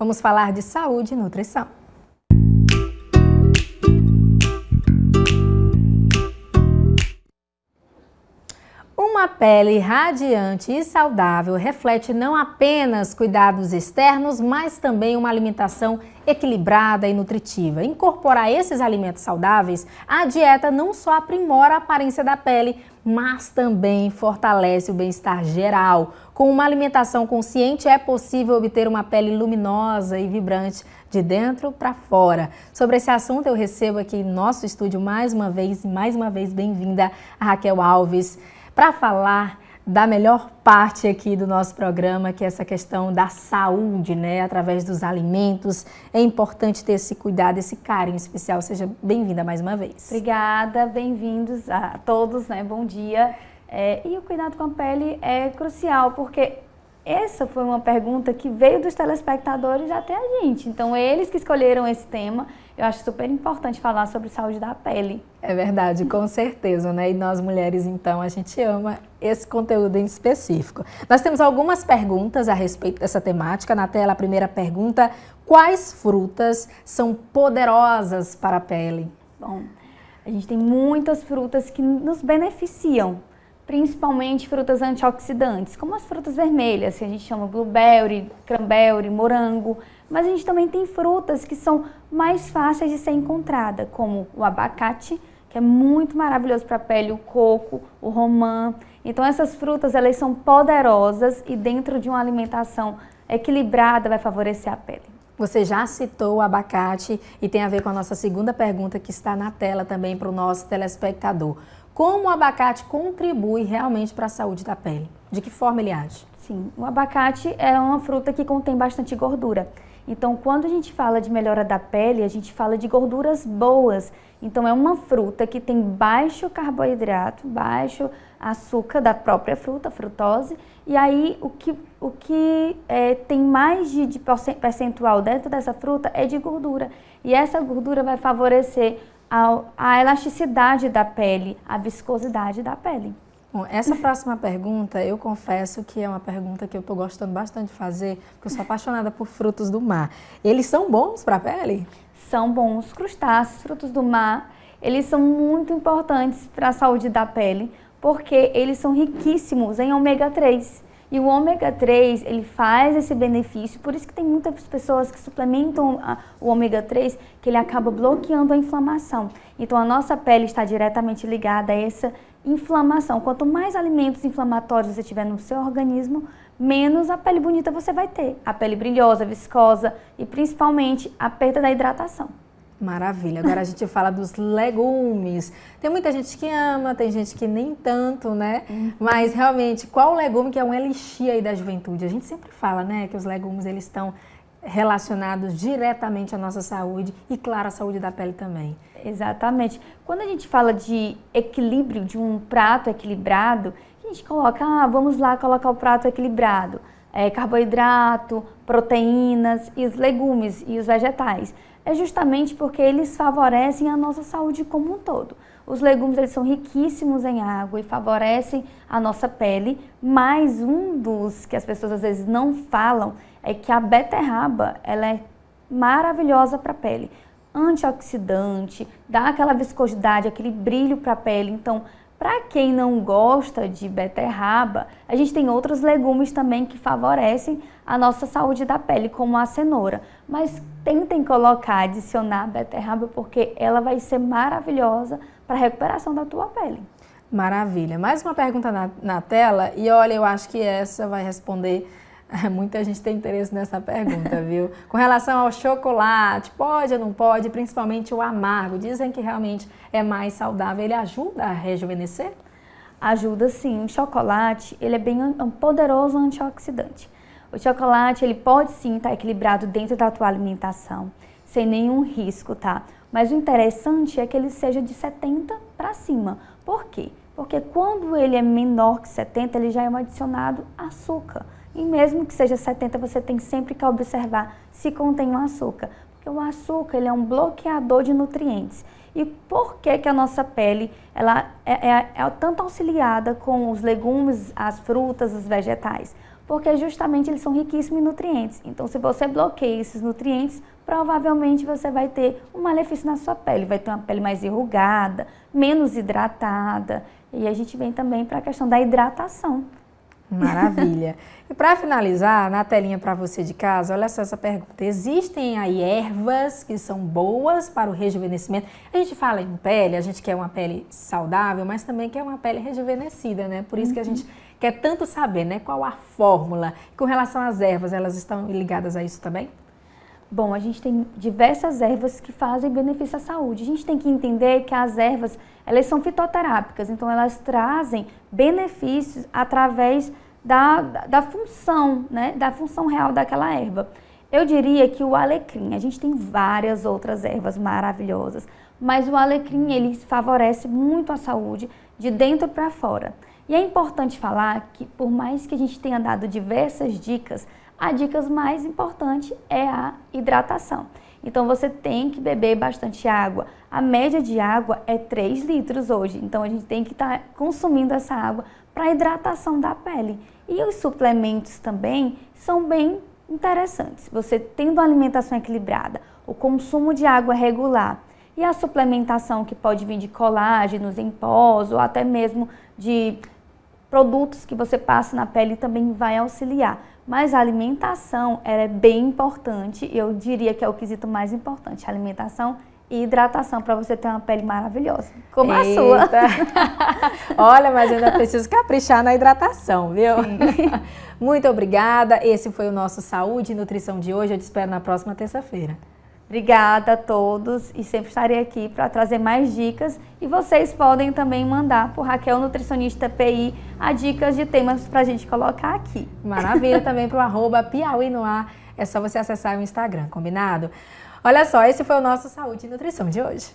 Vamos falar de saúde e nutrição. Uma pele radiante e saudável reflete não apenas cuidados externos, mas também uma alimentação equilibrada e nutritiva. Incorporar esses alimentos saudáveis à dieta não só aprimora a aparência da pele, mas também fortalece o bem-estar geral. Com uma alimentação consciente é possível obter uma pele luminosa e vibrante de dentro para fora. Sobre esse assunto eu recebo aqui em nosso estúdio mais uma vez, mais uma vez bem-vinda a Raquel Alves para falar da melhor parte aqui do nosso programa, que é essa questão da saúde, né? Através dos alimentos. É importante ter esse cuidado, esse carinho especial. Seja bem-vinda mais uma vez. Obrigada, bem-vindos a todos, né? Bom dia. É, e o cuidado com a pele é crucial, porque essa foi uma pergunta que veio dos telespectadores até a gente. Então, eles que escolheram esse tema, eu acho super importante falar sobre saúde da pele. É verdade, com certeza, né? E nós mulheres, então, a gente ama esse conteúdo em específico. Nós temos algumas perguntas a respeito dessa temática. Na tela, a primeira pergunta: quais frutas são poderosas para a pele? Bom, a gente tem muitas frutas que nos beneficiam principalmente frutas antioxidantes, como as frutas vermelhas, que a gente chama blueberry, cranberry, morango, mas a gente também tem frutas que são mais fáceis de ser encontrada, como o abacate, que é muito maravilhoso para a pele, o coco, o romã. Então essas frutas, elas são poderosas e dentro de uma alimentação equilibrada vai favorecer a pele. Você já citou o abacate e tem a ver com a nossa segunda pergunta que está na tela também para o nosso telespectador. Como o abacate contribui realmente para a saúde da pele? De que forma ele age? Sim, o abacate é uma fruta que contém bastante gordura. Então, quando a gente fala de melhora da pele, a gente fala de gorduras boas. Então, é uma fruta que tem baixo carboidrato, baixo açúcar da própria fruta, frutose. E aí, o que, o que é, tem mais de, de percentual dentro dessa fruta é de gordura. E essa gordura vai favorecer a, a elasticidade da pele, a viscosidade da pele. Bom, essa próxima pergunta, eu confesso que é uma pergunta que eu estou gostando bastante de fazer, porque eu sou apaixonada por frutos do mar. Eles são bons para a pele? São bons. Crustáceos, frutos do mar, eles são muito importantes para a saúde da pele, porque eles são riquíssimos em ômega 3. E o ômega 3, ele faz esse benefício, por isso que tem muitas pessoas que suplementam a, o ômega 3, que ele acaba bloqueando a inflamação. Então a nossa pele está diretamente ligada a essa inflamação. Quanto mais alimentos inflamatórios você tiver no seu organismo, menos a pele bonita você vai ter. A pele brilhosa, viscosa e principalmente a perda da hidratação. Maravilha. Agora a gente fala dos legumes. Tem muita gente que ama, tem gente que nem tanto, né? Uhum. Mas realmente, qual o legume que é um elixir aí da juventude? A gente sempre fala, né, que os legumes eles estão relacionados diretamente à nossa saúde e, claro, à saúde da pele também. Exatamente. Quando a gente fala de equilíbrio, de um prato equilibrado, a gente coloca, ah, vamos lá colocar o prato equilibrado. É, carboidrato, proteínas e os legumes e os vegetais é justamente porque eles favorecem a nossa saúde como um todo. Os legumes eles são riquíssimos em água e favorecem a nossa pele, mas um dos que as pessoas às vezes não falam é que a beterraba ela é maravilhosa para a pele antioxidante, dá aquela viscosidade, aquele brilho para a pele. Então, para quem não gosta de beterraba, a gente tem outros legumes também que favorecem a nossa saúde da pele, como a cenoura. Mas tentem colocar, adicionar a beterraba, porque ela vai ser maravilhosa para a recuperação da tua pele. Maravilha. Mais uma pergunta na, na tela, e olha, eu acho que essa vai responder Muita gente tem interesse nessa pergunta, viu? Com relação ao chocolate, pode ou não pode? Principalmente o amargo. Dizem que realmente é mais saudável. Ele ajuda a rejuvenescer? Ajuda sim. O chocolate, ele é bem um poderoso antioxidante. O chocolate, ele pode sim estar tá equilibrado dentro da tua alimentação, sem nenhum risco, tá? Mas o interessante é que ele seja de 70 para cima. Por quê? Porque quando ele é menor que 70, ele já é um adicionado açúcar. E mesmo que seja 70, você tem sempre que observar se contém o açúcar, porque o açúcar ele é um bloqueador de nutrientes. E por que, que a nossa pele ela é, é, é tanto auxiliada com os legumes, as frutas, os vegetais? Porque justamente eles são riquíssimos em nutrientes. Então, se você bloqueia esses nutrientes, provavelmente você vai ter um malefício na sua pele. Vai ter uma pele mais enrugada, menos hidratada. E a gente vem também para a questão da hidratação. Maravilha. e para finalizar, na telinha para você de casa, olha só essa pergunta. Existem aí ervas que são boas para o rejuvenescimento? A gente fala em pele, a gente quer uma pele saudável, mas também quer uma pele rejuvenescida, né? Por isso uhum. que a gente uhum. quer tanto saber, né? Qual a fórmula? Com relação às ervas, elas estão ligadas a isso também? Bom, a gente tem diversas ervas que fazem benefício à saúde. A gente tem que entender que as ervas, elas são fitoterápicas, então elas trazem benefícios através da, da, da função, né, da função real daquela erva. Eu diria que o alecrim, a gente tem várias outras ervas maravilhosas, mas o alecrim, ele favorece muito a saúde de dentro para fora. E é importante falar que por mais que a gente tenha dado diversas dicas, a dica mais importante é a hidratação. Então você tem que beber bastante água. A média de água é 3 litros hoje, então a gente tem que estar tá consumindo essa água para hidratação da pele. E os suplementos também são bem interessantes. Você tendo uma alimentação equilibrada, o consumo de água regular e a suplementação que pode vir de colágenos em pós ou até mesmo de produtos que você passa na pele também vai auxiliar mas a alimentação ela é bem importante, eu diria que é o quesito mais importante, a alimentação e hidratação para você ter uma pele maravilhosa, como Eita. a sua. Olha, mas eu ainda preciso caprichar na hidratação, viu? Sim. Muito obrigada. Esse foi o nosso Saúde e Nutrição de hoje. Eu te espero na próxima terça-feira. Obrigada a todos e sempre estarei aqui para trazer mais dicas e vocês podem também mandar para Raquel Nutricionista PI as dicas de temas para a gente colocar aqui. Maravilha também para o arroba Piauí no ar. É só você acessar o Instagram, combinado? Olha só, esse foi o nosso Saúde e Nutrição de hoje.